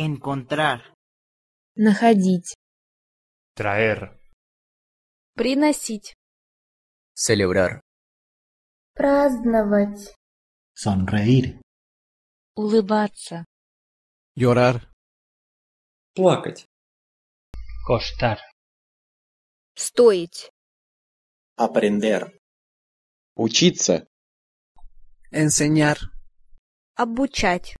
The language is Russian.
Encontrar. Находить. Traer. Приносить. Celebrar. Праздновать. Sonreír. Улыбаться. Llorar. Плакать. Costar. Стоить. Aprender. Учиться. Enseñar. Обучать.